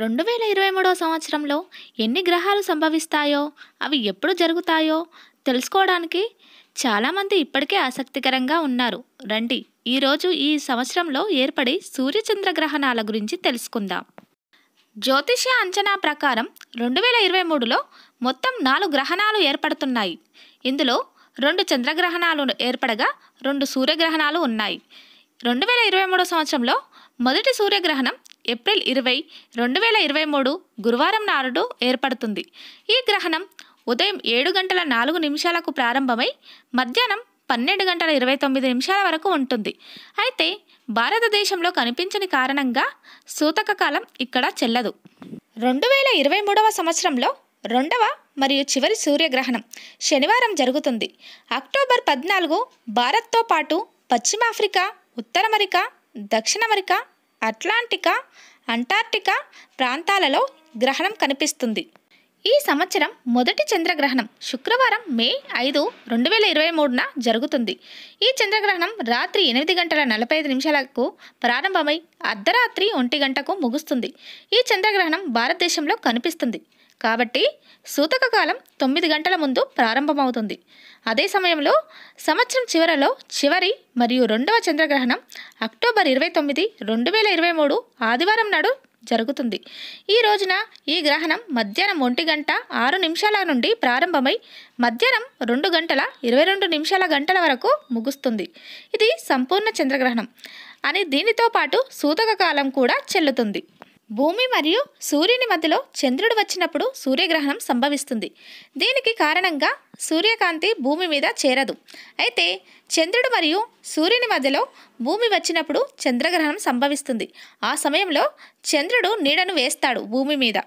రెండు వేల ఇరవై మూడవ సంవత్సరంలో ఎన్ని గ్రహాలు సంభవిస్తాయో అవి ఎప్పుడు జరుగుతాయో తెలుసుకోవడానికి చాలామంది ఇప్పటికే ఆసక్తికరంగా ఉన్నారు రండి ఈరోజు ఈ సంవత్సరంలో ఏర్పడి సూర్యచంద్ర గ్రహణాల గురించి తెలుసుకుందాం జ్యోతిష్య అంచనా ప్రకారం రెండు వేల ఇరవై మూడులో మొత్తం నాలుగు గ్రహణాలు ఏర్పడుతున్నాయి ఇందులో రెండు చంద్రగ్రహణాలు ఏర్పడగా రెండు సూర్యగ్రహణాలు ఉన్నాయి రెండు వేల ఇరవై మూడో సంవత్సరంలో మొదటి సూర్యగ్రహణం ఏప్రిల్ ఇరవై రెండు వేల ఇరవై మూడు గురువారం నాడు ఏర్పడుతుంది ఈ గ్రహణం ఉదయం ఏడు గంటల నాలుగు నిమిషాలకు ప్రారంభమై మధ్యాహ్నం పన్నెండు గంటల ఇరవై తొమ్మిది నిమిషాల వరకు ఉంటుంది అయితే భారతదేశంలో కనిపించని కారణంగా సూతక కాలం ఇక్కడ చెల్లదు రెండు వేల ఇరవై మూడవ సంవత్సరంలో రెండవ మరియు చివరి సూర్యగ్రహణం శనివారం జరుగుతుంది అక్టోబర్ పద్నాలుగు భారత్తో పాటు పశ్చిమాఫ్రికా ఉత్తర అమెరికా దక్షిణ అమెరికా అట్లాంటికా అంటార్టికా ప్రాంతాలలో గ్రహణం కనిపిస్తుంది ఈ సంవత్సరం మొదటి చంద్రగ్రహణం శుక్రవారం మే ఐదు రెండు వేల ఇరవై మూడున జరుగుతుంది ఈ చంద్రగ్రహణం రాత్రి ఎనిమిది గంటల నలభై ఐదు నిమిషాలకు ప్రారంభమై అర్ధరాత్రి ఒంటి గంటకు ముగుస్తుంది ఈ చంద్రగ్రహణం భారతదేశంలో కనిపిస్తుంది కాబట్టి సూతక కాలం తొమ్మిది గంటల ముందు ప్రారంభమవుతుంది అదే సమయంలో సంవత్సరం చివరలో చివరి మరియు రెండవ చంద్రగ్రహణం అక్టోబర్ ఇరవై తొమ్మిది రెండు వేల ఇరవై మూడు ఆదివారం నాడు జరుగుతుంది ఈ రోజున ఈ గ్రహణం మధ్యాహ్నం ఒంటి గంట ఆరు నిమిషాల నుండి ప్రారంభమై మధ్యాహ్నం రెండు గంటల ఇరవై రెండు నిమిషాల గంటల వరకు ముగుస్తుంది ఇది సంపూర్ణ చంద్రగ్రహణం అని దీనితో పాటు సూతక కాలం కూడా చెల్లుతుంది భూమి మరియు సూర్యుని మధ్యలో చంద్రుడు వచ్చినప్పుడు సూర్యగ్రహణం సంభవిస్తుంది దీనికి కారణంగా సూర్యకాంతి భూమి మీద చేరదు అయితే చంద్రుడు మరియు సూర్యుని మధ్యలో భూమి వచ్చినప్పుడు చంద్రగ్రహణం సంభవిస్తుంది ఆ సమయంలో చంద్రుడు నీడను వేస్తాడు భూమి మీద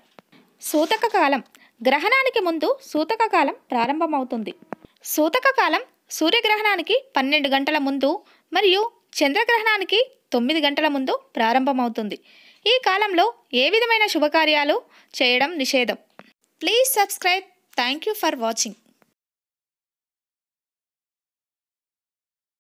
సూతక కాలం గ్రహణానికి ముందు సూతక కాలం ప్రారంభమవుతుంది సూతక కాలం సూర్యగ్రహణానికి పన్నెండు గంటల ముందు మరియు చంద్రగ్రహణానికి తొమ్మిది గంటల ముందు ప్రారంభమవుతుంది ఈ కాలంలో ఏ విధమైన శుభకార్యాలు చేయడం నిషేధం please subscribe thank you for watching